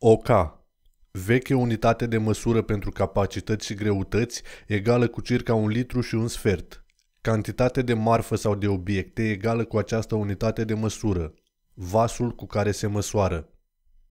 OK. Veche unitate de măsură pentru capacități și greutăți, egală cu circa un litru și un sfert. Cantitate de marfă sau de obiecte egală cu această unitate de măsură. Vasul cu care se măsoară.